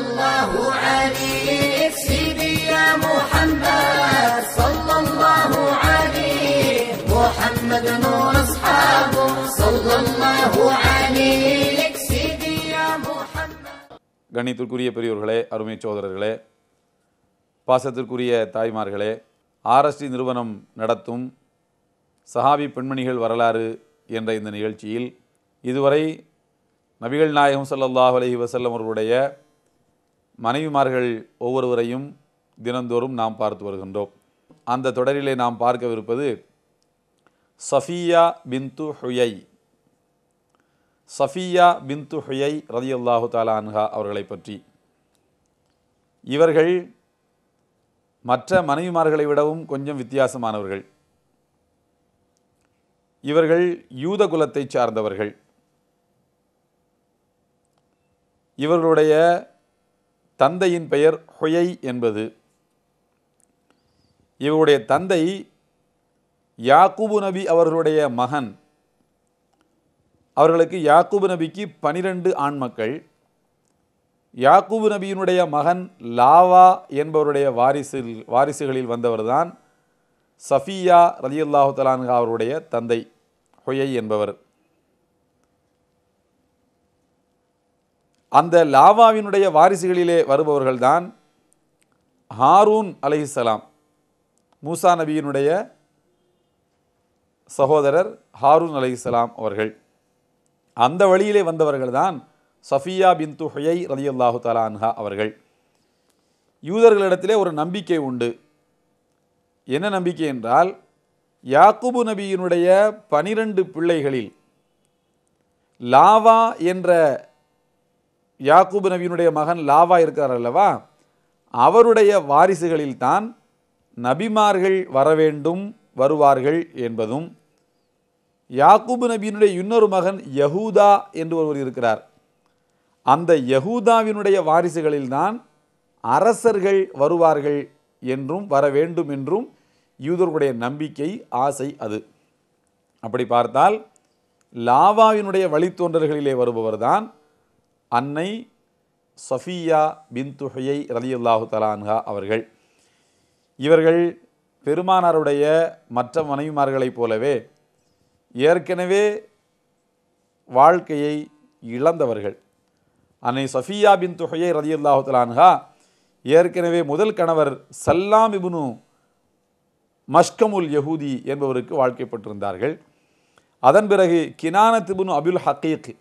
الله عليك سيدي يا محمد صلى الله عليك محمد نور أصحابه صلى الله عليك سيدي يا محمد கணித்திற்குரிய பெரியோர்களே அருமை சோதரர்களே பாசத்திற்குரிய தாய்மார்களே ஆர்எஸ்டி நிறுவனம் நடத்தும் சஹாபி பெண்மணிகள் வரலாறு என்ற இந்த நிகழ்ச்சியில் இதுவரை நபிகள் நாயகம் சல்லாஹ் அலஹி வசல்லம் அவர்களுடைய மனைவிமார்கள் ஒவ்வொருவரையும் தினந்தோறும் நாம் பார்த்து வருகின்றோம் அந்த தொடரிலே நாம் பார்க்கவிருப்பது சஃபியா பின்து ஹுயை சஃபியா பின்து ஹுயை ரதி அல்லாஹு தாலா அன்ஹா அவர்களை பற்றி இவர்கள் மற்ற மனைவிமார்களை விடவும் கொஞ்சம் வித்தியாசமானவர்கள் இவர்கள் யூத குலத்தை சார்ந்தவர்கள் இவர்களுடைய தந்தையின் பெயர் ஹொயை என்பது இவருடைய தந்தை யாக்குபு நபி அவர்களுடைய மகன் அவர்களுக்கு யாக்குபு நபிக்கு பனிரெண்டு ஆண் மக்கள் யாக்குபு நபியினுடைய மகன் லாவா என்பவருடைய வாரிசில் வாரிசுகளில் வந்தவர்தான் சஃபியா ரலியுல்லாஹு தலான்கா அவருடைய தந்தை ஹொயை என்பவர் அந்த லாவாவினுடைய வாரிசுகளிலே வருபவர்கள்தான் ஹாரூன் அலிஹலாம் மூசா நபியினுடைய சகோதரர் ஹாரூன் அலிஹலாம் அவர்கள் அந்த வழியிலே வந்தவர்கள் தான் சஃபியா பின் துஹையை ரதி தலா அன்ஹா அவர்கள் யூதர்களிடத்திலே ஒரு நம்பிக்கை உண்டு என்ன நம்பிக்கை என்றால் யாக்குபு நபியினுடைய பனிரெண்டு பிள்ளைகளில் லாவா என்ற யாக்கூபு நபியினுடைய மகன் லாவா இருக்கிறார் அல்லவா அவருடைய வாரிசுகளில்தான் நபிமார்கள் வரவேண்டும் வருவார்கள் என்பதும் யாக்கூபு நபியினுடைய இன்னொரு மகன் யகூதா என்று ஒருவர் இருக்கிறார் அந்த யகூதாவினுடைய வாரிசுகளில்தான் அரசர்கள் வருவார்கள் என்றும் வர வேண்டும் என்றும் யூதர்களுடைய நம்பிக்கை ஆசை அது அப்படி பார்த்தால் லாவாவினுடைய வழித்தோன்றர்களிலே வருபவர்தான் அன்னை சஃபியா பின் துஹையை ரலியுல்லாஹு தலான்ஹா அவர்கள் இவர்கள் பெருமானாருடைய மற்ற மனைவிமார்களைப் போலவே ஏற்கனவே வாழ்க்கையை இழந்தவர்கள் அன்னை சஃபியா பின் துஹையை ரலியுல்லாஹு தலான்ஹா ஏற்கனவே முதல் கணவர் சல்லாம் இபுனு மஷ்கமுல் யஹூதி என்பவருக்கு வாழ்க்கைப்பட்டிருந்தார்கள் அதன் பிறகு கினானத் இபுனு அபுல் ஹக்கீக்கு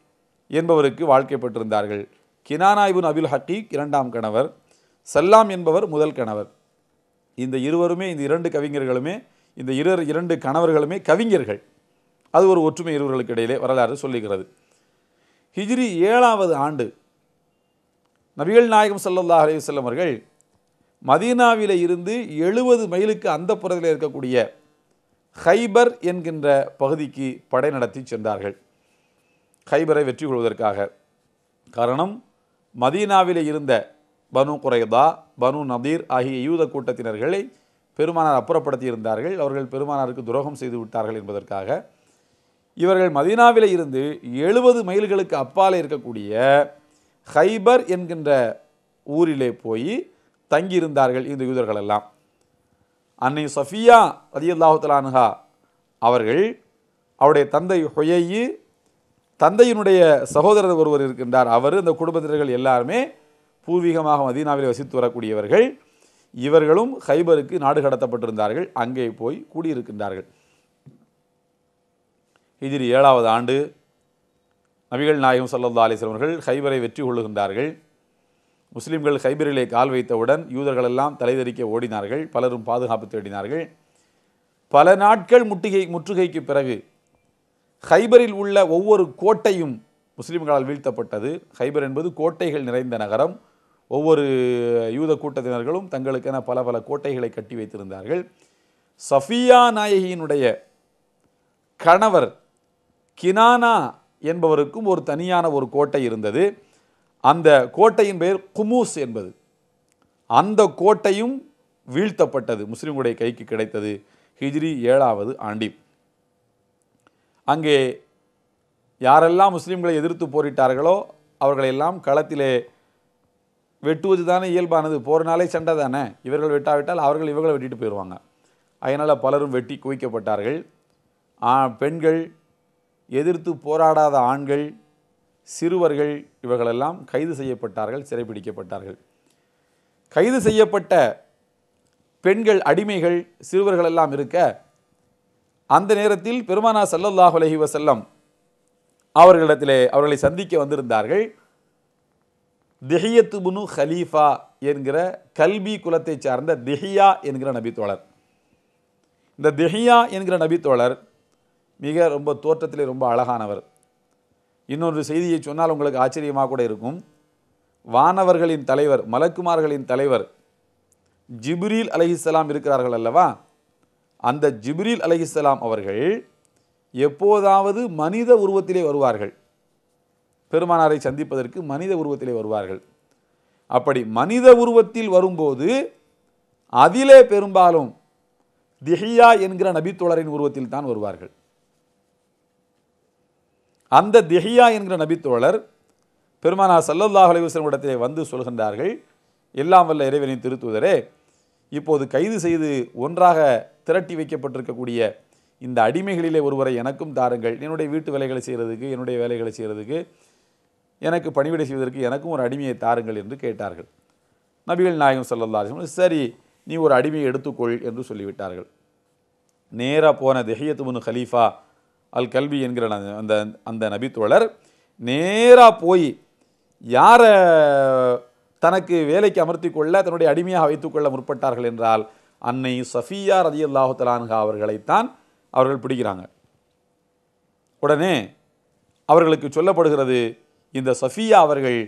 என்பவருக்கு வாழ்க்கை பெற்றிருந்தார்கள் கினானாய்பு அபில் ஹக்கீக் இரண்டாம் கணவர் சல்லாம் என்பவர் முதல் கணவர் இந்த இருவருமே இந்த இரண்டு கவிஞர்களுமே இந்த இரு இரண்டு கணவர்களுமே கவிஞர்கள் அது ஒரு ஒற்றுமை இருவர்களுக்கு இடையிலே வரலாறு சொல்லுகிறது ஹிஜ்ரி ஏழாவது ஆண்டு நபிகள் நாயகம் சல்லல்லா அலையுசல்லம் அவர்கள் மதீனாவில் இருந்து எழுபது மைலுக்கு அந்த புறத்தில் இருக்கக்கூடிய ஹைபர் என்கின்ற பகுதிக்கு படை நடத்தி சென்றார்கள் கைபரை வெற்றி கொள்வதற்காக காரணம் மதீனாவிலே இருந்த பனு குறைதா பனு நதீர் ஆகிய யூத கூட்டத்தினர்களை பெருமானார் அப்புறப்படுத்தி இருந்தார்கள் அவர்கள் பெருமானாருக்கு துரோகம் செய்து விட்டார்கள் என்பதற்காக இவர்கள் மதீனாவில் இருந்து எழுபது மைல்களுக்கு அப்பால் இருக்கக்கூடிய ஹைபர் என்கின்ற ஊரிலே போய் தங்கியிருந்தார்கள் இந்த யூதர்கள் எல்லாம் அன்னை சஃபியா ரதி அல்லாஹு அவர்கள் அவருடைய தந்தை ஹொயையு தந்தையினுடைய சகோதரர் ஒருவர் இருக்கின்றார் அவர் இந்த குடும்பத்தினர்கள் எல்லாருமே பூர்வீகமாக மதீனாவில் வசித்து வரக்கூடியவர்கள் இவர்களும் ஹைபருக்கு நாடு கடத்தப்பட்டிருந்தார்கள் அங்கே போய் கூடியிருக்கின்றார்கள் இதில் ஏழாவது ஆண்டு நபிகள் நாயகம் சல்லா அலிஸ்லம் ஹைபரை வெற்றி கொள்ளுகின்றார்கள் முஸ்லீம்கள் ஹைபரிலே கால் வைத்தவுடன் யூதர்களெல்லாம் தலைதறிக்க ஓடினார்கள் பலரும் பாதுகாப்பு தேடினார்கள் பல நாட்கள் முட்டுகை முற்றுகைக்கு பிறகு ஹைபரில் உள்ள ஒவ்வொரு கோட்டையும் முஸ்லீம்களால் வீழ்த்தப்பட்டது ஹைபர் என்பது கோட்டைகள் நிறைந்த நகரம் ஒவ்வொரு யூத கூட்டத்தினர்களும் தங்களுக்கென பல பல கோட்டைகளை கட்டி வைத்திருந்தார்கள் சஃபியா நாயகியினுடைய கணவர் கினானா என்பவருக்கும் ஒரு தனியான ஒரு கோட்டை இருந்தது அந்த கோட்டையின் பெயர் குமூஸ் என்பது அந்த கோட்டையும் வீழ்த்தப்பட்டது முஸ்லீம்களுடைய கைக்கு கிடைத்தது ஹிஜ்ரி ஏழாவது ஆண்டில் அங்கே யாரெல்லாம் முஸ்லீம்களை எதிர்த்து போரிட்டார்களோ அவர்களெல்லாம் களத்திலே வெட்டுவது தானே இயல்பானது போர்னாலே சண்டை தானே இவர்கள் வெட்டாவிட்டால் அவர்கள் இவர்களை வெட்டிட்டு போயிடுவாங்க அதனால் பலரும் வெட்டி குவிக்கப்பட்டார்கள் பெண்கள் எதிர்த்து போராடாத ஆண்கள் சிறுவர்கள் இவர்களெல்லாம் கைது செய்யப்பட்டார்கள் சிறைபிடிக்கப்பட்டார்கள் கைது செய்யப்பட்ட பெண்கள் அடிமைகள் சிறுவர்களெல்லாம் இருக்க அந்த நேரத்தில் பெருமானா சல்லல்லாஹ் அலஹி வசல்லம் அவர்களிடத்திலே அவர்களை சந்திக்க வந்திருந்தார்கள் திஹியத்து முனு ஹலீஃபா என்கிற கல்வி குலத்தை சார்ந்த திஹியா என்கிற நபித்தோழர் இந்த திஹியா என்கிற நபித்தோழர் மிக ரொம்ப தோற்றத்திலே ரொம்ப அழகானவர் இன்னொரு செய்தியை சொன்னால் உங்களுக்கு ஆச்சரியமாக கூட இருக்கும் வானவர்களின் தலைவர் மலக்குமார்களின் தலைவர் ஜிப்ரீல் அலஹிஸ்லாம் இருக்கிறார்கள் அல்லவா அந்த ஜிப்ரீல் அலஹிஸ்லாம் அவர்கள் எப்போதாவது மனித உருவத்திலே வருவார்கள் பெருமானாரை சந்திப்பதற்கு மனித உருவத்திலே வருவார்கள் அப்படி மனித உருவத்தில் வரும்போது அதிலே பெரும்பாலும் திஹியா என்கிற நபித்தோழரின் உருவத்தில் தான் வருவார்கள் அந்த திஹியா என்கிற நபித்தோழர் பெருமானார் சல்லல்லாஹ் அலைவசன் இடத்திலே வந்து சொல்கின்றார்கள் எல்லாம் வல்ல இறைவனை திருத்துவதரே இப்போது கைது செய்து ஒன்றாக திரட்டி வைக்கப்பட்டிருக்கக்கூடிய இந்த அடிமைகளிலே ஒருவரை எனக்கும் தாருங்கள் என்னுடைய வீட்டு வேலைகளை செய்கிறதுக்கு என்னுடைய வேலைகளை செய்கிறதுக்கு எனக்கு பணிவிடை செய்வதற்கு எனக்கும் ஒரு அடிமையை தாருங்கள் என்று கேட்டார்கள் நபிகள் நாயகம் சொல்லல்லா சரி நீ ஒரு அடிமையை எடுத்துக்கொள் என்று சொல்லிவிட்டார்கள் நேராக போன தெஹியத்து முன் ஹலீஃபா அல் கல்வி என்கிற அந்த அந்த நபித்தோழர் நேராக போய் யாரை தனக்கு வேலைக்கு அமர்த்தி கொள்ள தன்னுடைய அடிமையாக வைத்துக்கொள்ள முற்பட்டார்கள் என்றால் அன்னை சஃபியா ரதி அல்லாஹு அவர்களைத்தான் அவர்கள் பிடிக்கிறாங்க உடனே அவர்களுக்கு சொல்லப்படுகிறது இந்த சஃபியா அவர்கள்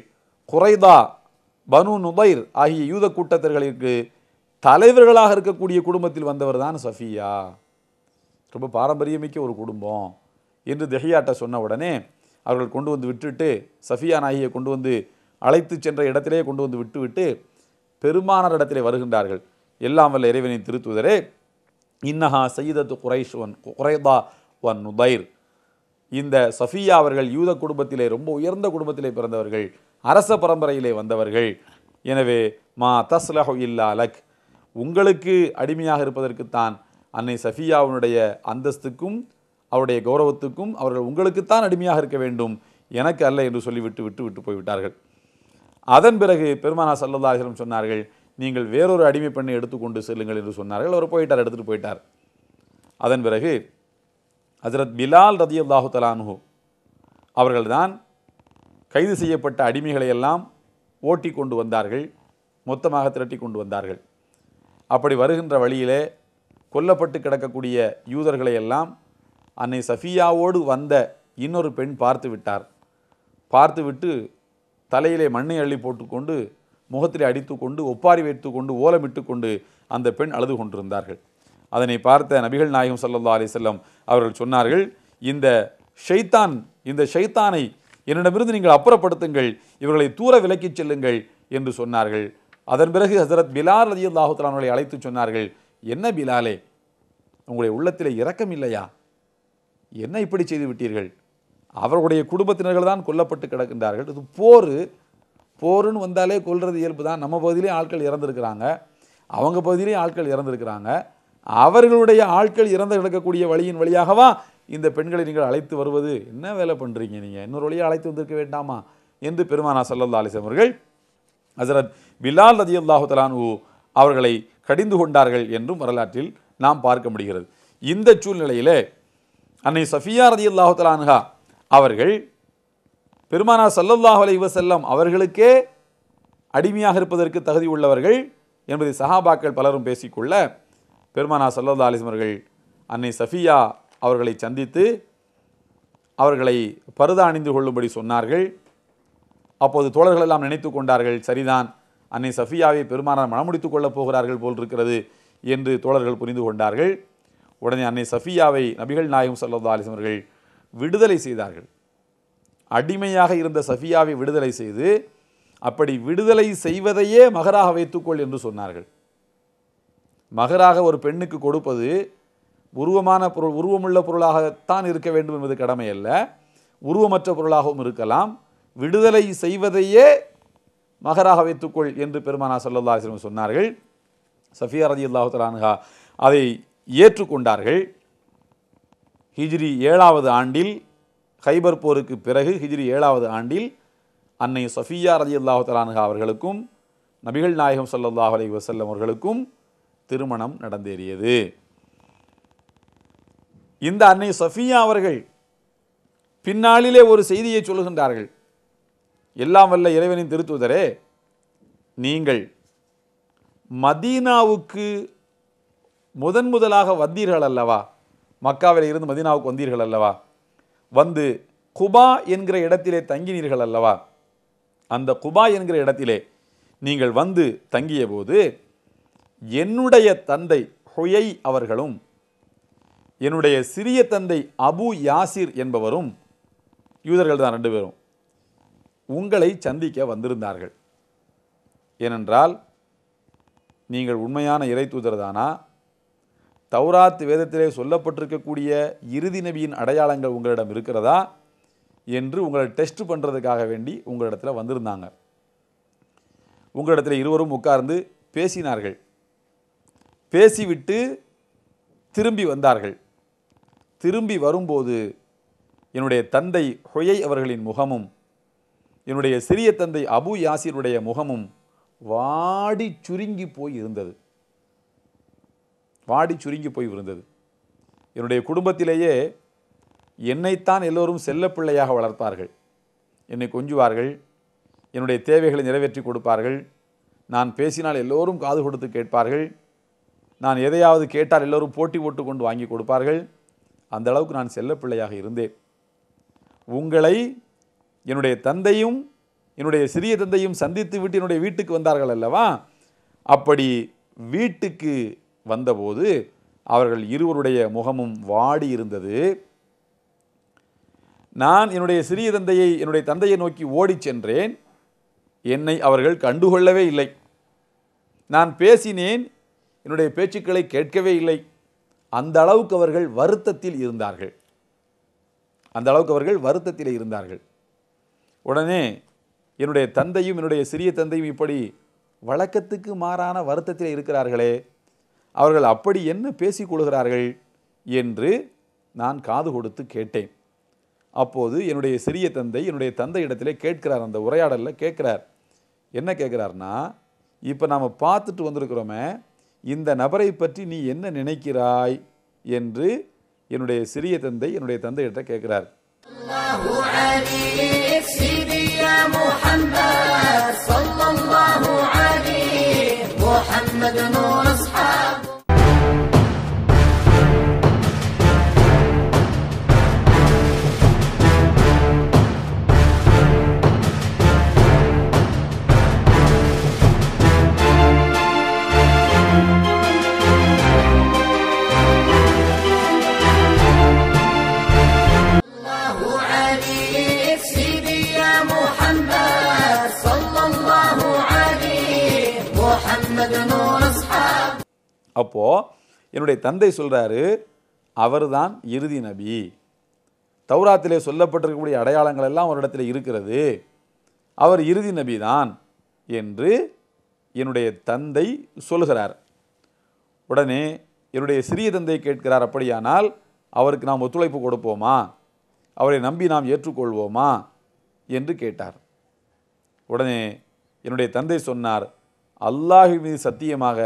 குறைதா பனு நுபைர் ஆகிய யூத கூட்டத்தர்களுக்கு தலைவர்களாக இருக்கக்கூடிய குடும்பத்தில் வந்தவர் தான் சஃபியா ரொம்ப பாரம்பரியமிக்க ஒரு குடும்பம் என்று திகையாட்ட சொன்ன உடனே அவர்கள் கொண்டு வந்து விட்டுவிட்டு சஃபியா நாயியை கொண்டு வந்து அழைத்து சென்ற இடத்திலே கொண்டு வந்து விட்டுவிட்டு பெருமானார் இடத்திலே வருகின்றார்கள் எல்லாம் வல்ல இறைவனை திருத்துதரே இன்னஹா சையதத்து குறைஷ் ஒன் குறைதா ஒன் உதைர் இந்த சஃபியா அவர்கள் யூத குடும்பத்திலே ரொம்ப உயர்ந்த குடும்பத்திலே பிறந்தவர்கள் அரச பரம்பரையிலே வந்தவர்கள் எனவே மா தஸ்லஹ் இல்லா அலக் உங்களுக்கு அடிமையாக இருப்பதற்குத்தான் அன்னை சஃபியாவுனுடைய அந்தஸ்துக்கும் அவருடைய கௌரவத்துக்கும் அவர்கள் உங்களுக்குத்தான் அடிமையாக இருக்க வேண்டும் எனக்கு அல்ல என்று சொல்லிவிட்டு விட்டு விட்டு போய்விட்டார்கள் அதன் பிறகு பெருமானா சல்லல்லாஹிரம் சொன்னார்கள் நீங்கள் வேறொரு அடிமை பெண்ணை எடுத்துக்கொண்டு செல்லுங்கள் என்று சொன்னார்கள் அவர் போயிட்டார் எடுத்துகிட்டு போயிட்டார் அதன் பிறகு ஹசரத் பிலால் ரதி அல்லாஹு தலானு அவர்கள்தான் கைது செய்யப்பட்ட அடிமைகளை எல்லாம் ஓட்டி கொண்டு வந்தார்கள் மொத்தமாக திரட்டி கொண்டு வந்தார்கள் அப்படி வருகின்ற வழியிலே கொல்லப்பட்டு கிடக்கக்கூடிய யூதர்களை எல்லாம் அன்னை சஃபியாவோடு வந்த இன்னொரு பெண் பார்த்து விட்டார் பார்த்துவிட்டு தலையிலே மண்ணை அள்ளி போட்டுக்கொண்டு முகத்திலே அடித்து கொண்டு ஒப்பாரி வைத்து கொண்டு ஓலமிட்டு கொண்டு அந்த பெண் அழுது கொண்டிருந்தார்கள் அதனை பார்த்த நபிகள் நாயகம் சல்லா அலிசல்லம் அவர்கள் சொன்னார்கள் இந்த ஷைத்தான் இந்த ஷைத்தானை என்னிடமிருந்து நீங்கள் அப்புறப்படுத்துங்கள் இவர்களை தூர விலக்கிச் செல்லுங்கள் என்று சொன்னார்கள் அதன் பிறகு ஹசரத் பிலால் ரதி அல்லாஹுத்தலான்களை அழைத்து சொன்னார்கள் என்ன பிலாலே உங்களுடைய உள்ளத்தில் இரக்கம் இல்லையா என்ன இப்படி செய்து விட்டீர்கள் அவர்களுடைய குடும்பத்தினர்கள் தான் கொல்லப்பட்டு கிடக்கின்றார்கள் இது போர் போருன்னு வந்தாலே கொள்வது இயல்பு தான் நம்ம பகுதியிலேயும் ஆட்கள் இறந்துருக்கிறாங்க அவங்க பகுதியிலேயும் ஆட்கள் இறந்துருக்கிறாங்க அவர்களுடைய ஆட்கள் இறந்து கிடக்கக்கூடிய வழியின் வழியாகவா இந்த பெண்களை நீங்கள் அழைத்து வருவது என்ன வேலை பண்ணுறீங்க நீங்கள் இன்னொரு வழியாக அழைத்து வந்திருக்க வேண்டாமா என்று பெருமானா சல்லல்லா அலிசம் அவர்கள் ஹசரத் பிலால் ரதி அல்லாஹு தலானு அவர்களை கடிந்து கொண்டார்கள் என்றும் வரலாற்றில் நாம் பார்க்க முடிகிறது இந்த சூழ்நிலையிலே அன்னை சஃபியா ரதி அல்லாஹு தலானுகா அவர்கள் பெருமானா சல்லல்லாஹ் அலை வசல்லம் அவர்களுக்கே அடிமையாக இருப்பதற்கு தகுதி உள்ளவர்கள் என்பதை சஹாபாக்கள் பலரும் பேசிக்கொள்ள பெருமானா சல்லல்லா அலிஸ்லம் அவர்கள் அன்னை சஃபியா அவர்களை சந்தித்து அவர்களை பருதா அணிந்து கொள்ளும்படி சொன்னார்கள் அப்போது தோழர்கள் எல்லாம் நினைத்து கொண்டார்கள் சரிதான் அன்னை சஃபியாவை பெருமானார் மனமுடித்துக் கொள்ளப் போகிறார்கள் போல் இருக்கிறது என்று தோழர்கள் புரிந்து கொண்டார்கள் உடனே அன்னை சஃபியாவை நபிகள் நாயகம் சல்லா அலிஸ்மர்கள் விடுதலை செய்தார்கள் அடிமையாக இருந்த சஃபியாவை விடுதலை செய்து அப்படி விடுதலை செய்வதையே மகராக வைத்துக்கொள் என்று சொன்னார்கள் மகராக ஒரு பெண்ணுக்கு கொடுப்பது உருவமான பொருள் உருவமுள்ள பொருளாகத்தான் இருக்க வேண்டும் என்பது கடமை அல்ல உருவமற்ற பொருளாகவும் இருக்கலாம் விடுதலை செய்வதையே மகராக வைத்துக்கொள் என்று பெருமானா சல்லல்லா சிலம் சொன்னார்கள் சஃபியா ரதி அல்லாஹு தலான்ஹா அதை ஏற்றுக்கொண்டார்கள் ஹிஜ்ரி ஏழாவது ஆண்டில் ஹைபர் போருக்கு பிறகு ஹிஜ்ரி ஏழாவது ஆண்டில் அன்னை சஃபியா ரஜி அல்லாஹு அவர்களுக்கும் நபிகள் நாயகம் சல்லாஹ் அலி வசல்லம் அவர்களுக்கும் திருமணம் நடந்தேறியது இந்த அன்னை சஃபியா அவர்கள் பின்னாளிலே ஒரு செய்தியை சொல்லுகின்றார்கள் எல்லாம் வல்ல இறைவனின் திருத்துவதரே நீங்கள் மதீனாவுக்கு முதன் முதலாக வந்தீர்கள் அல்லவா மக்காவில் இருந்து மதீனாவுக்கு வந்தீர்கள் அல்லவா வந்து குபா என்கிற இடத்திலே தங்கினீர்கள் அல்லவா அந்த குபா என்கிற இடத்திலே நீங்கள் வந்து தங்கிய போது என்னுடைய தந்தை ஹுயை அவர்களும் என்னுடைய சிறிய தந்தை அபு யாசிர் என்பவரும் யூதர்கள் தான் ரெண்டு பேரும் உங்களை சந்திக்க வந்திருந்தார்கள் ஏனென்றால் நீங்கள் உண்மையான இறை தூதர்தானா தௌராத் வேதத்திலே சொல்லப்பட்டிருக்கக்கூடிய இறுதி நபியின் அடையாளங்கள் உங்களிடம் இருக்கிறதா என்று உங்களை டெஸ்ட் பண்ணுறதுக்காக வேண்டி உங்களிடத்தில் வந்திருந்தாங்க உங்களிடத்தில் இருவரும் உட்கார்ந்து பேசினார்கள் பேசிவிட்டு திரும்பி வந்தார்கள் திரும்பி வரும்போது என்னுடைய தந்தை ஹொயை அவர்களின் முகமும் என்னுடைய சிறிய தந்தை அபு யாசினுடைய முகமும் வாடி சுருங்கி போய் இருந்தது வாடி சுருங்கி போய் விருந்தது என்னுடைய குடும்பத்திலேயே என்னைத்தான் எல்லோரும் செல்ல பிள்ளையாக வளர்ப்பார்கள் என்னை கொஞ்சுவார்கள் என்னுடைய தேவைகளை நிறைவேற்றி கொடுப்பார்கள் நான் பேசினால் எல்லோரும் காது கொடுத்து கேட்பார்கள் நான் எதையாவது கேட்டால் எல்லோரும் போட்டி போட்டு கொண்டு வாங்கி கொடுப்பார்கள் அந்த அளவுக்கு நான் செல்ல பிள்ளையாக இருந்தேன் உங்களை என்னுடைய தந்தையும் என்னுடைய சிறிய தந்தையும் சந்தித்து விட்டு என்னுடைய வீட்டுக்கு வந்தார்கள் அல்லவா அப்படி வீட்டுக்கு வந்தபோது அவர்கள் இருவருடைய முகமும் வாடி இருந்தது நான் என்னுடைய சிறிய தந்தையை என்னுடைய தந்தையை நோக்கி ஓடிச் சென்றேன் என்னை அவர்கள் கண்டுகொள்ளவே இல்லை நான் பேசினேன் என்னுடைய பேச்சுக்களை கேட்கவே இல்லை அந்த அளவுக்கு அவர்கள் வருத்தத்தில் இருந்தார்கள் அந்த அளவுக்கு அவர்கள் வருத்தத்தில் இருந்தார்கள் உடனே என்னுடைய தந்தையும் என்னுடைய சிறிய தந்தையும் இப்படி வழக்கத்துக்கு மாறான வருத்தத்தில் இருக்கிறார்களே அவர்கள் அப்படி என்ன பேசிக் கொள்கிறார்கள் என்று நான் காது கொடுத்து கேட்டேன் அப்போது என்னுடைய சிறிய தந்தை என்னுடைய தந்தை இடத்திலே கேட்கிறார் அந்த உரையாடலில் கேட்குறார் என்ன கேட்குறாருன்னா இப்போ நாம் பார்த்துட்டு வந்திருக்கிறோமே இந்த நபரை பற்றி நீ என்ன நினைக்கிறாய் என்று என்னுடைய சிறிய தந்தை என்னுடைய தந்தையிட்ட கேட்கிறார் محمد முகந்த அப்போது என்னுடைய தந்தை சொல்கிறாரு அவர் தான் இறுதி நபி தௌராத்திலே சொல்லப்பட்டிருக்கக்கூடிய அடையாளங்கள் எல்லாம் ஒரு இடத்துல இருக்கிறது அவர் இறுதி நபி தான் என்று என்னுடைய தந்தை சொல்கிறார் உடனே என்னுடைய சிறிய தந்தை கேட்கிறார் அப்படியானால் அவருக்கு நாம் ஒத்துழைப்பு கொடுப்போமா அவரை நம்பி நாம் ஏற்றுக்கொள்வோமா என்று கேட்டார் உடனே என்னுடைய தந்தை சொன்னார் அல்லாஹு மீது சத்தியமாக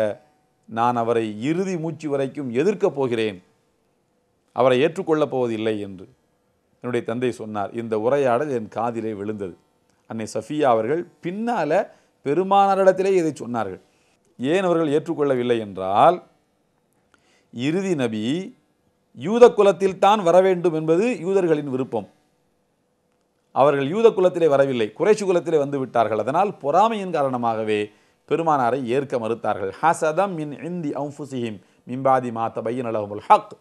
நான் அவரை இறுதி மூச்சு வரைக்கும் எதிர்க்கப் போகிறேன் அவரை ஏற்றுக்கொள்ளப் போவதில்லை என்று என்னுடைய தந்தை சொன்னார் இந்த உரையாடல் என் காதிலே விழுந்தது அன்னை சஃபியா அவர்கள் பின்னால் பெருமானாரிடத்திலே இதை சொன்னார்கள் ஏன் அவர்கள் ஏற்றுக்கொள்ளவில்லை என்றால் இறுதி நபி யூத குலத்தில் தான் வர வேண்டும் என்பது யூதர்களின் விருப்பம் அவர்கள் யூத குலத்திலே வரவில்லை குறைச்சு குலத்திலே வந்து விட்டார்கள் அதனால் பொறாமையின் காரணமாகவே பெருமானாரை ஏற்க மறுத்தார்கள் ஹசதம் மின் இந்தி அவுஃபுசிஹிம் மிம்பாதி மாத்த தபையின் அலகுமுல் ஹக்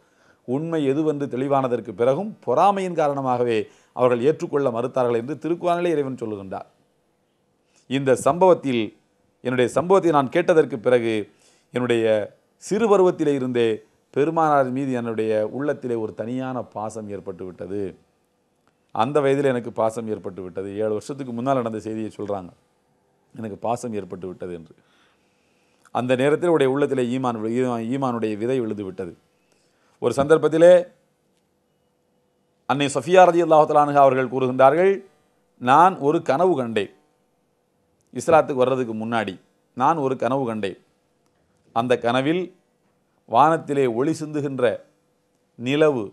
உண்மை எதுவென்று தெளிவானதற்கு பிறகும் பொறாமையின் காரணமாகவே அவர்கள் ஏற்றுக்கொள்ள மறுத்தார்கள் என்று திருக்குவானிலே இறைவன் சொல்லுகின்றார் இந்த சம்பவத்தில் என்னுடைய சம்பவத்தை நான் கேட்டதற்கு பிறகு என்னுடைய சிறு பருவத்திலே இருந்தே பெருமானார் மீது என்னுடைய உள்ளத்திலே ஒரு தனியான பாசம் ஏற்பட்டு விட்டது அந்த வயதில் எனக்கு பாசம் ஏற்பட்டு விட்டது ஏழு வருஷத்துக்கு முன்னால் நடந்த செய்தியை சொல்கிறாங்க எனக்கு பாசம் ஏற்பட்டு விட்டது என்று அந்த நேரத்தில் உடைய உள்ளத்தில் ஈமான் ஈமானுடைய விதை விழுந்து விட்டது ஒரு சந்தர்ப்பத்திலே அன்னை சஃபியா ரதி அல்லாஹலானு அவர்கள் கூறுகின்றார்கள் நான் ஒரு கனவு கண்டேன் இஸ்லாத்துக்கு வர்றதுக்கு முன்னாடி நான் ஒரு கனவு கண்டேன் அந்த கனவில் வானத்திலே ஒளி சிந்துகின்ற நிலவு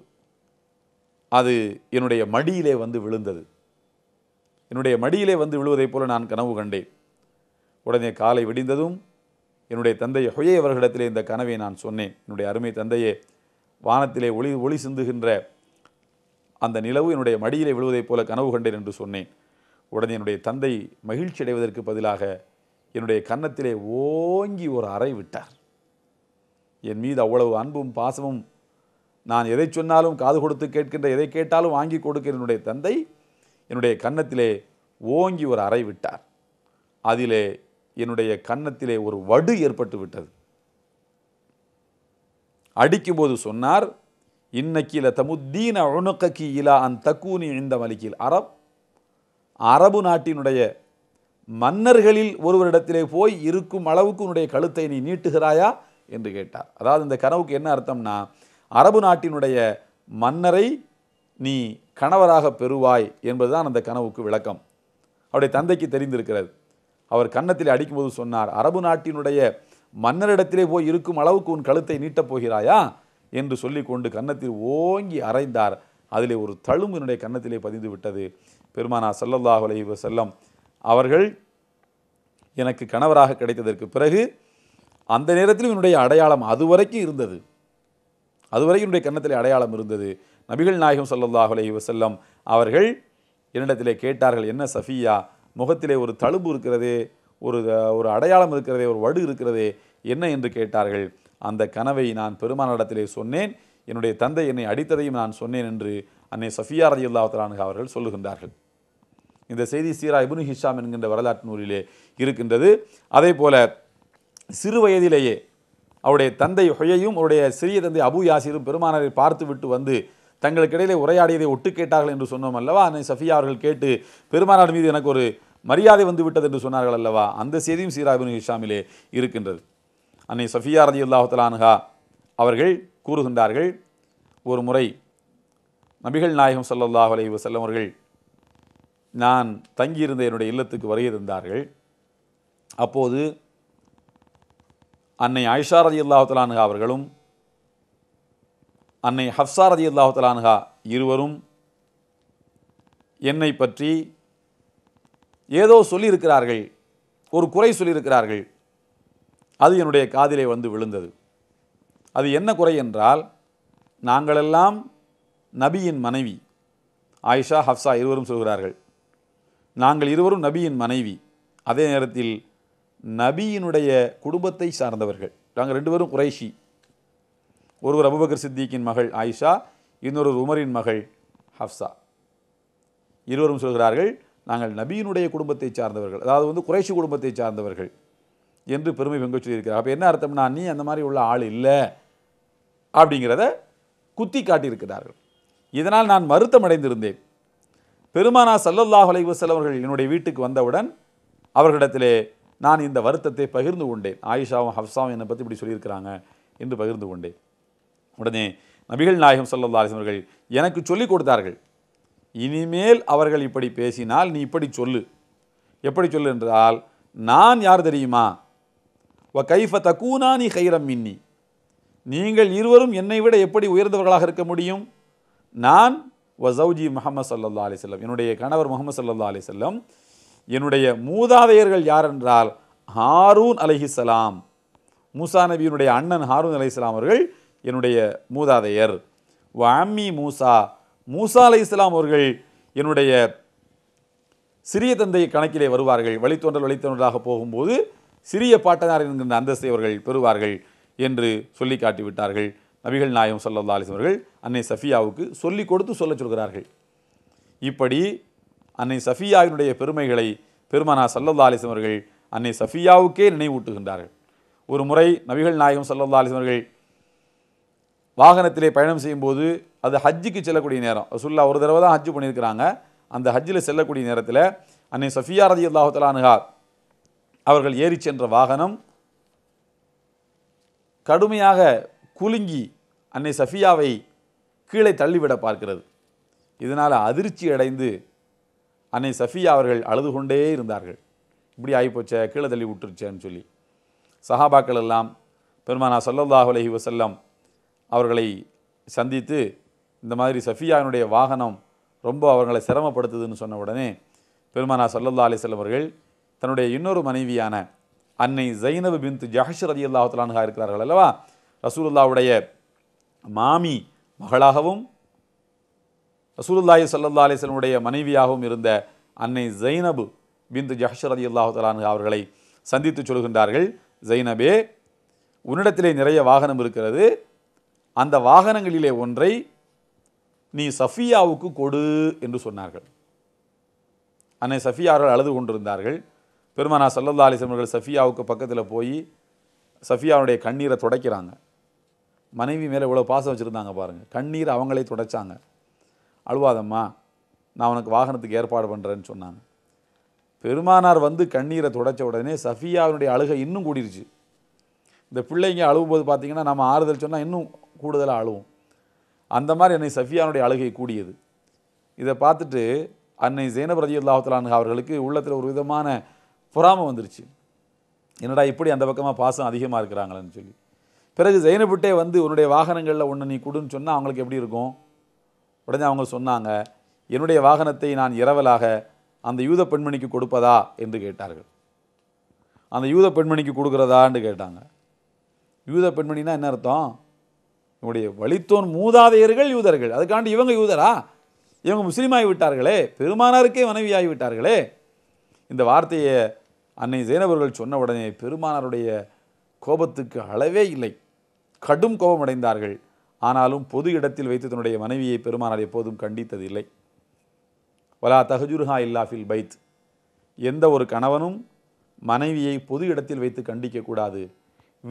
அது என்னுடைய மடியிலே வந்து விழுந்தது என்னுடைய மடியிலே வந்து விழுவதைப் போல நான் கனவு கண்டேன் உடனே காலை விடிந்ததும் என்னுடைய தந்தை ஹொயே அவர்களிடத்திலே இந்த கனவை நான் சொன்னேன் என்னுடைய அருமை தந்தையே வானத்திலே ஒளி ஒளி சிந்துகின்ற அந்த நிலவு என்னுடைய மடியிலே விழுவதைப் போல கனவு கண்டேன் என்று சொன்னேன் உடனே என்னுடைய தந்தை மகிழ்ச்சி அடைவதற்கு பதிலாக என்னுடைய கன்னத்திலே ஓங்கி ஒரு அறை விட்டார் என் மீது அவ்வளவு அன்பும் பாசமும் நான் எதை சொன்னாலும் காது கொடுத்து கேட்கின்ற எதை கேட்டாலும் வாங்கி கொடுக்கிற என்னுடைய தந்தை என்னுடைய கன்னத்திலே ஓங்கி ஒரு அறை விட்டார் அதிலே என்னுடைய கன்னத்திலே ஒரு வடு ஏற்பட்டு விட்டது அடிக்கும்போது சொன்னார் இன்னக்கில தமுத்தீன உணுக்கி இலா அந் தக்கூனி இந்த மலிக்கில் அரப் அரபு நாட்டினுடைய மன்னர்களில் ஒருவரிடத்திலே போய் இருக்கும் அளவுக்கு உன்னுடைய கழுத்தை நீ நீட்டுகிறாயா என்று கேட்டார் அதாவது இந்த கனவுக்கு என்ன அர்த்தம்னா அரபு நாட்டினுடைய மன்னரை நீ கணவராக பெறுவாய் என்பதுதான் அந்த கனவுக்கு விளக்கம் அவருடைய தந்தைக்கு தெரிந்திருக்கிறது அவர் கன்னத்தில் அடிக்கும்போது சொன்னார் அரபு நாட்டினுடைய மன்னரிடத்திலே போய் இருக்கும் அளவுக்கு உன் கழுத்தை நீட்டப் போகிறாயா என்று சொல்லிக்கொண்டு கன்னத்தில் ஓங்கி அரைந்தார் அதிலே ஒரு தழும்பு என்னுடைய கன்னத்திலே பதிந்து விட்டது பெருமானா சல்லல்லாஹ் அலஹி செல்லம் அவர்கள் எனக்கு கணவராக கிடைத்ததற்கு பிறகு அந்த நேரத்திலும் என்னுடைய அடையாளம் அதுவரைக்கும் இருந்தது அதுவரைக்கும் என்னுடைய கன்னத்தில் அடையாளம் இருந்தது நபிகள் நாயகம் சல்லல்லாஹ் அலஹி செல்லம் அவர்கள் என்னிடத்திலே கேட்டார்கள் என்ன சஃபியா முகத்திலே ஒரு தழும்பு இருக்கிறதே ஒரு ஒரு அடையாளம் இருக்கிறதே ஒரு வடு இருக்கிறதே என்ன என்று கேட்டார்கள் அந்த கனவை நான் பெருமானிடத்திலே சொன்னேன் என்னுடைய தந்தை என்னை அடித்ததையும் நான் சொன்னேன் என்று அன்னை சஃபியா ரதி அல்லாஹலானு அவர்கள் சொல்லுகின்றார்கள் இந்த செய்தி சீரா இபுனு ஹிஷாம் என்கின்ற வரலாற்று நூலிலே இருக்கின்றது அதே போல சிறு வயதிலேயே அவருடைய தந்தை ஹொயையும் அவருடைய சிறிய தந்தை அபு யாசிரும் பெருமானரை பார்த்து விட்டு வந்து தங்களுக்கு இடையிலே உரையாடியதை ஒட்டு கேட்டார்கள் என்று சொன்னோம் அல்லவா அன்னை சஃபியா அவர்கள் கேட்டு பெருமானார் மீது எனக்கு ஒரு மரியாதை வந்து விட்டது என்று சொன்னார்கள் அல்லவா அந்த செய்தியும் சீராபின் ஹிஷாமிலே இருக்கின்றது அன்னை சஃபியா ரதி அல்லாஹலான்ஹா அவர்கள் கூறுகின்றார்கள் ஒரு முறை நபிகள் நாயகம் சல்லாஹ் அலி வசல்லம் அவர்கள் நான் தங்கியிருந்த என்னுடைய இல்லத்துக்கு இருந்தார்கள் அப்போது அன்னை ஆயிஷா ரதி அல்லாஹலான்ஹா அவர்களும் அன்னை ஹப்சா ரதி அல்லாஹலான்ஹா இருவரும் என்னை பற்றி ஏதோ சொல்லியிருக்கிறார்கள் ஒரு குறை சொல்லியிருக்கிறார்கள் அது என்னுடைய காதிலே வந்து விழுந்தது அது என்ன குறை என்றால் நாங்களெல்லாம் நபியின் மனைவி ஆயிஷா ஹப்சா இருவரும் சொல்கிறார்கள் நாங்கள் இருவரும் நபியின் மனைவி அதே நேரத்தில் நபியினுடைய குடும்பத்தை சார்ந்தவர்கள் நாங்கள் ரெண்டு பேரும் குறைஷி ஒருவர் அபுபக்கர் சித்திக்கின் மகள் ஆயிஷா இன்னொரு உமரின் மகள் ஹப்சா இருவரும் சொல்கிறார்கள் நாங்கள் நபியினுடைய குடும்பத்தை சார்ந்தவர்கள் அதாவது வந்து குறைஷி குடும்பத்தை சார்ந்தவர்கள் என்று பெருமை பெங்க சொல்லியிருக்கிறார் அப்போ என்ன அர்த்தம்னா நீ அந்த மாதிரி உள்ள ஆள் இல்லை அப்படிங்கிறத குத்தி காட்டியிருக்கிறார்கள் இதனால் நான் வருத்தம் அடைந்திருந்தேன் பெருமானா சல்லல்லாஹ் அலைவசல் அவர்கள் என்னுடைய வீட்டுக்கு வந்தவுடன் அவர்களிடத்திலே நான் இந்த வருத்தத்தை பகிர்ந்து கொண்டேன் ஆயிஷாவும் ஹப்சாவும் என்னை பற்றி இப்படி சொல்லியிருக்கிறாங்க என்று பகிர்ந்து கொண்டேன் உடனே நபிகள் நாயகம் சல்லா அவர்கள் எனக்கு சொல்லிக் கொடுத்தார்கள் இனிமேல் அவர்கள் இப்படி பேசினால் நீ இப்படி சொல்லு எப்படி சொல்லு என்றால் நான் யார் தெரியுமா வ கைஃப தக்கூனா நீ ஹைரம் மின்னி நீங்கள் இருவரும் என்னை விட எப்படி உயர்ந்தவர்களாக இருக்க முடியும் நான் வசௌஜி முகமது சல்லா செல்லம் என்னுடைய கணவர் முகமது சல்லா செல்லம் என்னுடைய மூதாதையர்கள் யார் என்றால் ஹாரூன் அலஹிசலாம் மூசா நபியினுடைய அண்ணன் ஹாரூன் அலிஸ்லாம் அவர்கள் என்னுடைய மூதாதையர் வாமி மூசா மூசா அலை இஸ்லாம் அவர்கள் என்னுடைய சிறிய தந்தை கணக்கிலே வருவார்கள் வழித்தோன்றல் வழித்தோன்றலாக போகும்போது சிறிய பாட்டனார் என்கின்ற அந்தஸ்தை அவர்கள் பெறுவார்கள் என்று சொல்லி காட்டிவிட்டார்கள் நபிகள் நாயம் சல்லா அலிஸ் அவர்கள் அன்னை சஃபியாவுக்கு சொல்லிக் கொடுத்து சொல்லச் சொல்கிறார்கள் இப்படி அன்னை சஃபியாவினுடைய பெருமைகளை பெருமனா சல்லல்லா அலிஸ் அவர்கள் அன்னை சஃபியாவுக்கே நினைவூட்டுகின்றார்கள் ஒரு முறை நபிகள் நாயகம் சல்லல்லா அலிஸ் அவர்கள் வாகனத்திலே பயணம் செய்யும்போது அது ஹஜ்ஜுக்கு செல்லக்கூடிய நேரம் சுல்லா ஒரு தடவை தான் ஹஜ்ஜு பண்ணியிருக்கிறாங்க அந்த ஹஜ்ஜில் செல்லக்கூடிய நேரத்தில் அன்னை சஃபியா ரதி அல்லாஹலானுகா அவர்கள் ஏறி சென்ற வாகனம் கடுமையாக குலுங்கி அன்னை சஃபியாவை கீழே தள்ளிவிட பார்க்கிறது இதனால் அதிர்ச்சி அடைந்து அன்னை சஃபியா அவர்கள் அழுது கொண்டே இருந்தார்கள் இப்படி ஆகிப்போச்சே கீழே தள்ளி விட்டுருச்சேன்னு சொல்லி சஹாபாக்கள் எல்லாம் பெருமானா சல்லல்லாஹ் அலஹி வசல்லம் அவர்களை சந்தித்து இந்த மாதிரி சஃபியாவினுடைய வாகனம் ரொம்ப அவர்களை சிரமப்படுத்துதுன்னு சொன்ன உடனே பெருமானா சல்லல்லா அலிஸ்லம் அவர்கள் தன்னுடைய இன்னொரு மனைவியான அன்னை ஜைனபு பின்த் ஜஹஷ் ரதி அல்லாஹுலானுகா இருக்கிறார்கள் அல்லவா ரசூலுல்லாவுடைய மாமி மகளாகவும் ரசூலுல்லாஹி சல்லா அலிஸ்லமுடைய மனைவியாகவும் இருந்த அன்னை ஜைனபு பிந்து ஜஹஷ் ரதி அல்லாஹுலானுகா அவர்களை சந்தித்து சொல்கின்றார்கள் ஜைனபே உன்னிடத்திலே நிறைய வாகனம் இருக்கிறது அந்த வாகனங்களிலே ஒன்றை நீ சஃபியாவுக்கு கொடு என்று சொன்னார்கள் அன்னை சஃபியா அழுது கொண்டிருந்தார்கள் பெருமனா சல்லல்லா அலிஸ்லம் அவர்கள் சஃபியாவுக்கு பக்கத்தில் போய் சஃபியாவுடைய கண்ணீரை துடைக்கிறாங்க மனைவி மேலே இவ்வளோ பாசம் வச்சுருந்தாங்க பாருங்கள் கண்ணீர் அவங்களே துடைச்சாங்க அழுவாதம்மா நான் உனக்கு வாகனத்துக்கு ஏற்பாடு பண்ணுறேன்னு சொன்னாங்க பெருமானார் வந்து கண்ணீரை துடைச்ச உடனே சஃபியாவினுடைய அழுகை இன்னும் கூடிருச்சு இந்த பிள்ளைங்க அழுவும் போது பார்த்திங்கன்னா நம்ம ஆறுதல் சொன்னால் இன்னும் கூடுதலாக அழுவும் அந்த மாதிரி அன்னை சஃபியானுடைய அழுகை கூடியது இதை பார்த்துட்டு அன்னை ஜெயினப் ரஜி அவர்களுக்கு உள்ளத்தில் ஒரு விதமான பொறாமை வந்துருச்சு என்னடா இப்படி அந்த பக்கமாக பாசம் அதிகமாக இருக்கிறாங்களேன்னு சொல்லி பிறகு ஜெயினபிட்டே வந்து உன்னுடைய வாகனங்களில் ஒன்று நீ கொடுன்னு சொன்னால் அவங்களுக்கு எப்படி இருக்கும் உடனே அவங்க சொன்னாங்க என்னுடைய வாகனத்தை நான் இரவலாக அந்த யூத பெண்மணிக்கு கொடுப்பதா என்று கேட்டார்கள் அந்த யூத பெண்மணிக்கு கொடுக்குறதான்னு கேட்டாங்க யூத பெண்மணினா என்ன அர்த்தம் இவனுடைய வழித்தோன் மூதாதையர்கள் யூதர்கள் அதுக்காண்டி இவங்க யூதரா இவங்க முஸ்லீம் விட்டார்களே பெருமானாருக்கே மனைவியாகி விட்டார்களே இந்த வார்த்தையை அன்னை ஜெயினவர்கள் சொன்ன உடனே பெருமானாருடைய கோபத்துக்கு அளவே இல்லை கடும் கோபமடைந்தார்கள் ஆனாலும் பொது இடத்தில் வைத்து தன்னுடைய மனைவியை பெருமானார் எப்போதும் கண்டித்ததில்லை வலா தகஜுர்ஹா இல்லாஃபில் பைத் எந்த ஒரு கணவனும் மனைவியை பொது இடத்தில் வைத்து கண்டிக்கக்கூடாது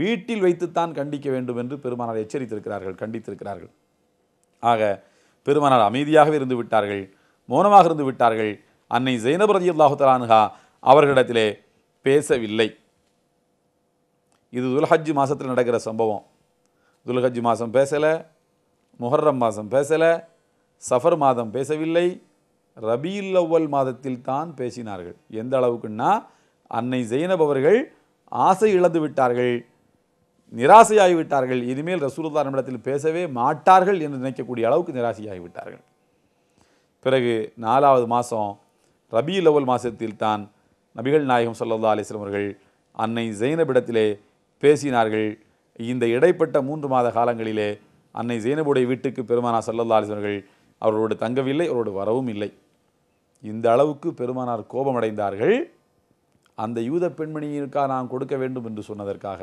வீட்டில் வைத்துத்தான் கண்டிக்க வேண்டும் என்று பெருமானார் எச்சரித்திருக்கிறார்கள் கண்டித்திருக்கிறார்கள் ஆக பெருமானார் அமைதியாகவே இருந்து விட்டார்கள் மௌனமாக இருந்து விட்டார்கள் அன்னை ஜெயினப் அல்லாஹுத்தலானுகா அவர்களிடத்திலே பேசவில்லை இது துல்ஹஜ் மாதத்தில் நடக்கிற சம்பவம் துல்ஹஜ் மாதம் பேசலை முஹர்ரம் மாதம் பேசலை சஃபர் மாதம் பேசவில்லை ரபீல் அவ்வல் மாதத்தில் தான் பேசினார்கள் எந்த அளவுக்குன்னா அன்னை ஜெயினப் அவர்கள் ஆசை இழந்து விட்டார்கள் நிராசையாகிவிட்டார்கள் இனிமேல் ரசூலுல்லா நம்மிடத்தில் பேசவே மாட்டார்கள் என்று நினைக்கக்கூடிய அளவுக்கு நிராசையாகிவிட்டார்கள் பிறகு நாலாவது மாதம் ரபி லவல் மாதத்தில் தான் நபிகள் நாயகம் சொல்லல்லா அலிஸ்லம் அவர்கள் அன்னை ஜெயினபிடத்திலே பேசினார்கள் இந்த இடைப்பட்ட மூன்று மாத காலங்களிலே அன்னை ஜெயினபுடைய வீட்டுக்கு பெருமானா சல்லல்லா அலிஸ்வர்கள் அவர்களோடு தங்கவில்லை அவரோடு வரவும் இல்லை இந்த அளவுக்கு பெருமானார் கோபமடைந்தார்கள் அந்த யூத பெண்மணியிற்காக நான் கொடுக்க வேண்டும் என்று சொன்னதற்காக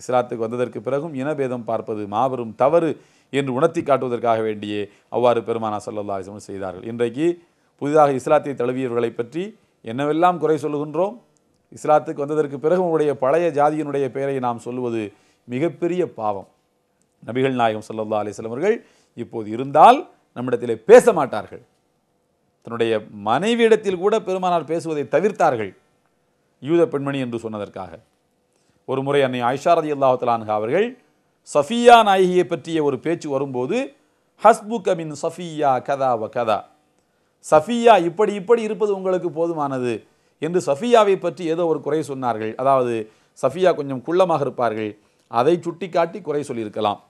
இஸ்லாத்துக்கு வந்ததற்கு பிறகும் இனபேதம் பார்ப்பது மாபெரும் தவறு என்று உணர்த்தி காட்டுவதற்காக வேண்டியே அவ்வாறு பெருமானா சொல்லல்லா அலிஸ்லம் செய்தார்கள் இன்றைக்கு புதிதாக இஸ்லாத்தை தழுவியவர்களை பற்றி என்னவெல்லாம் குறை சொல்லுகின்றோம் இஸ்லாத்துக்கு வந்ததற்கு பிறகு உங்களுடைய பழைய ஜாதியினுடைய பெயரை நாம் சொல்லுவது மிகப்பெரிய பாவம் நபிகள் நாயகம் சொல்லல்லா அலிஸ்லம் இப்போது இருந்தால் நம்மிடத்திலே பேச மாட்டார்கள் தன்னுடைய மனைவியிடத்தில் கூட பெருமானார் பேசுவதை தவிர்த்தார்கள் யூத பெண்மணி என்று சொன்னதற்காக ஒரு முறை அன்னை ஐஷாரதி அல்லாஹலான்ஹா அவர்கள் சஃபியா நாயகியை பற்றிய ஒரு பேச்சு வரும்போது ஹஸ்பு கமின் சஃபியா கதா வ கதா சஃபியா இப்படி இப்படி இருப்பது உங்களுக்கு போதுமானது என்று சஃபியாவை பற்றி ஏதோ ஒரு குறை சொன்னார்கள் அதாவது சஃபியா கொஞ்சம் குள்ளமாக இருப்பார்கள் அதை சுட்டிக்காட்டி குறை சொல்லியிருக்கலாம்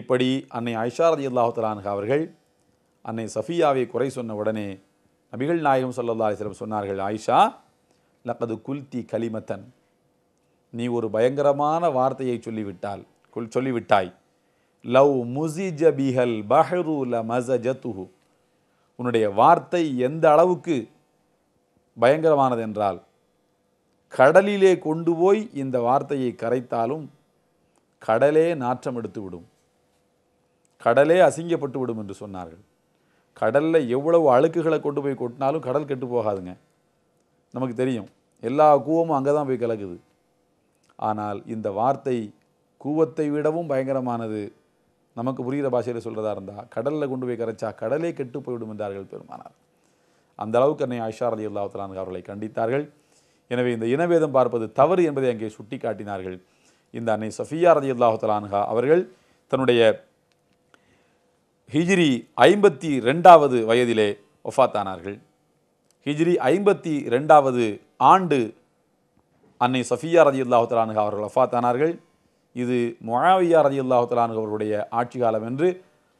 இப்படி அன்னை ஐஷாரதி அல்லாஹலான்ஹா அவர்கள் அன்னை சஃபியாவை குறை சொன்ன உடனே நபிகள் நாயகம் சொல்லல்லா சிலம் சொன்னார்கள் ஆயிஷா லக்கது குல்தி கலிமத்தன் நீ ஒரு பயங்கரமான வார்த்தையை சொல்லிவிட்டால் குல் சொல்லிவிட்டாய் லவ் முசிஜ பிஹல் பஹரு ல மச ஜத்துஹு உன்னுடைய வார்த்தை எந்த அளவுக்கு பயங்கரமானது என்றால் கடலிலே கொண்டு போய் இந்த வார்த்தையை கரைத்தாலும் கடலே நாற்றம் எடுத்து விடும் கடலே அசிங்கப்பட்டு விடும் என்று சொன்னார்கள் கடலில் எவ்வளவு அழுக்குகளை கொண்டு போய் கொட்டினாலும் கடல் கெட்டு போகாதுங்க நமக்கு தெரியும் எல்லா கூவமும் அங்கே தான் போய் கலக்குது ஆனால் இந்த வார்த்தை கூவத்தை விடவும் பயங்கரமானது நமக்கு புரிகிற பாஷையில் சொல்கிறதா இருந்தால் கடலில் கொண்டு போய் கரைச்சா கடலே கெட்டு போய்விடும் என்றார்கள் பெருமானார் அந்த அளவுக்கு என்னை ஐஷா அலி அல்லாஹலான் அவர்களை கண்டித்தார்கள் எனவே இந்த இனவேதம் பார்ப்பது தவறு என்பதை அங்கே சுட்டி காட்டினார்கள் இந்த அன்னை சஃபியா ரதி அல்லாஹலான்ஹா அவர்கள் தன்னுடைய ஹிஜிரி ஐம்பத்தி ரெண்டாவது வயதிலே ஒஃபாத்தானார்கள் ஹிஜ்ரி ஐம்பத்தி ரெண்டாவது ஆண்டு அன்னை சஃபியா ரதி அல்லாஹுத்தலானு அவர்கள் அஃபாத்தானார்கள் இது மொழாவியா ரதி அல்லாஹுத்தலானு அவருடைய ஆட்சி காலம் என்று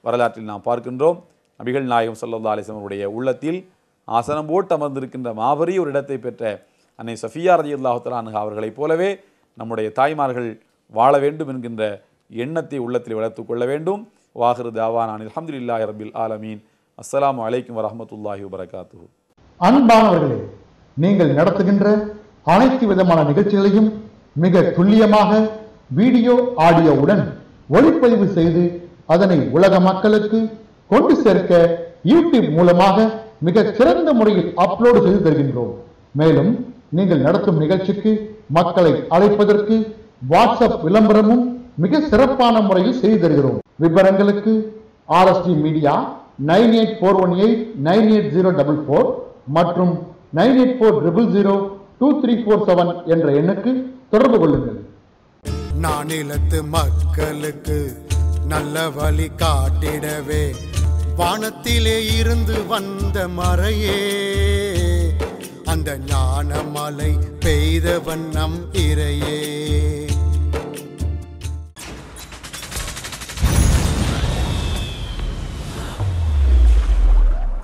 வரலாற்றில் நாம் பார்க்கின்றோம் நபிகள் நாயகம் சல்லா அலிஸ்லம் அவருடைய உள்ளத்தில் ஆசனம் போட்டு அமர்ந்திருக்கின்ற மாபெரிய ஒரு இடத்தை பெற்ற அன்னை சஃபியா ரதி அல்லாஹுத்தலானு அவர்களைப் போலவே நம்முடைய தாய்மார்கள் வாழ வேண்டும் என்கின்ற எண்ணத்தை உள்ளத்தில் வளர்த்து கொள்ள வேண்டும் வாஹிரு தாவான் அனில் அஹமதுல்லா ரபில் ஆலமீன் அஸ்லாம் வலைக்கம் வரமத்துல்லாஹி வரகாத்து அன்பானவர்களே நீங்கள் நடத்துகின்ற அனைத்து விதமான நிகழ்ச்சிகளையும் மிக துல்லியமாக வீடியோ ஆடியோவுடன் ஒளிப்பதிவு செய்து அதனை உலக மக்களுக்கு கொண்டு சேர்க்க யூடியூப் மூலமாக மிக சிறந்த முறையில் அப்லோடு செய்து தருகின்றோம் மேலும் நீங்கள் நடத்தும் நிகழ்ச்சிக்கு மக்களை அழைப்பதற்கு வாட்ஸ்அப் விளம்பரமும் மிக சிறப்பான முறையில் செய்து தருகிறோம் விவரங்களுக்கு RST media nine eight four one eight nine eight zero double four மற்றும் nine eight four triple zero two three four seven என்ற எண்ணுக்கு தொடர்பு கொள்ளுங்கள் நானிலத்து மக்களுக்கு நல்ல வழி காட்டிடவே வானத்திலே இருந்து வந்த மறையே அந்த ஞான மலை பெய்தவன் இறையே